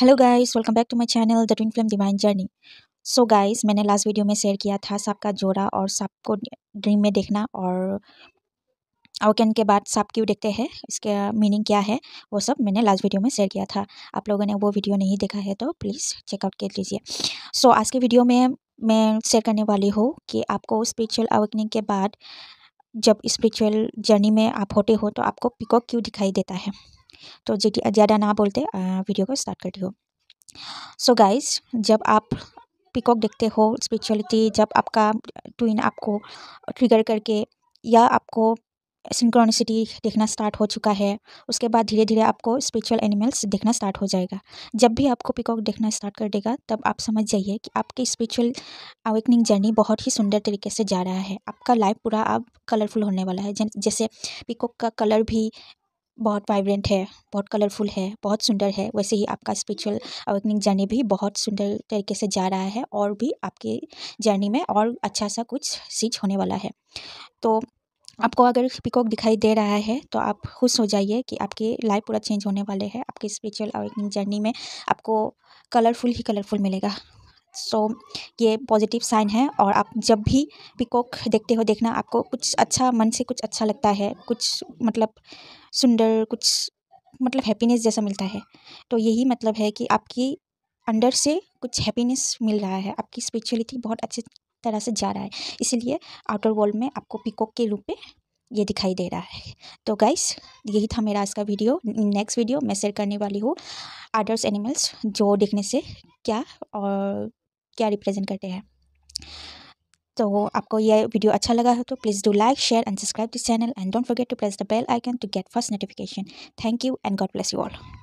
hello guys welcome back to my channel the twin film divine journey so guys मैंने last video में share किया था सांप का जोड़ा और सांप को ड्रीम में देखना और अवकेन के बाद सांप क्यों देखते हैं इसका मीनिंग क्या है वो सब मैंने लास्ट वीडियो में शेयर किया था आप लोगों ने वो वीडियो नहीं देखा है तो प्लीज़ चेकआउट कर लीजिए सो so, आज के वीडियो में मैं शेयर करने वाली हूँ कि आपको स्परिचुअल अवकनिंग के बाद जब स्परिचुअल जर्नी में आप होते हो तो आपको पिकॉक क्यों दिखाई देता है तो ज़्यादा ना बोलते वीडियो को स्टार्ट करती हो सो so गाइस जब आप पिकॉक देखते हो स्पिरिचुअलिटी जब आपका ट्विन आपको ट्रिगर करके या आपको सिंक्रोनिसिटी देखना स्टार्ट हो चुका है उसके बाद धीरे धीरे आपको स्पिरिचुअल एनिमल्स देखना स्टार्ट हो जाएगा जब भी आपको पिकॉक देखना स्टार्ट कर देगा तब आप समझ जाइए कि आपकी स्पिरिचुअल अवेकनिंग जर्नी बहुत ही सुंदर तरीके से जा रहा है आपका लाइफ पूरा अब कलरफुल होने वाला है जैसे पिकॉक का कलर भी बहुत वाइब्रेंट है बहुत कलरफुल है बहुत सुंदर है वैसे ही आपका स्पिरिचुअल अवेकनिंग जर्नी भी बहुत सुंदर तरीके से जा रहा है और भी आपके जर्नी में और अच्छा सा कुछ सीच होने वाला है तो आपको अगर पिकॉक दिखाई दे रहा है तो आप खुश हो जाइए कि आपकी लाइफ पूरा चेंज होने वाले है आपके स्पिरिचुअल अवेकनिंग जर्नी में आपको कलरफुल ही कलरफुल मिलेगा सो ये पॉजिटिव साइन है और आप जब भी पिकॉक देखते हो देखना आपको कुछ अच्छा मन से कुछ अच्छा लगता है कुछ मतलब सुंदर कुछ मतलब हैप्पीनेस जैसा मिलता है तो यही मतलब है कि आपकी अंडर से कुछ हैप्पीनेस मिल रहा है आपकी स्पिरिचुअलिटी बहुत अच्छे तरह से जा रहा है इसीलिए आउटर वर्ल्ड में आपको पिकॉक के रूप में ये दिखाई दे रहा है तो गाइस यही था मेरा आज का वीडियो नेक्स्ट वीडियो मैं शेयर करने वाली हूँ अदर्स एनिमल्स जो देखने से क्या और क्या रिप्रेजेंट करते हैं तो आपको यह वीडियो अच्छा लगा हो तो please do like share and subscribe this channel and don't forget to press the bell icon to get first notification thank you and God bless you all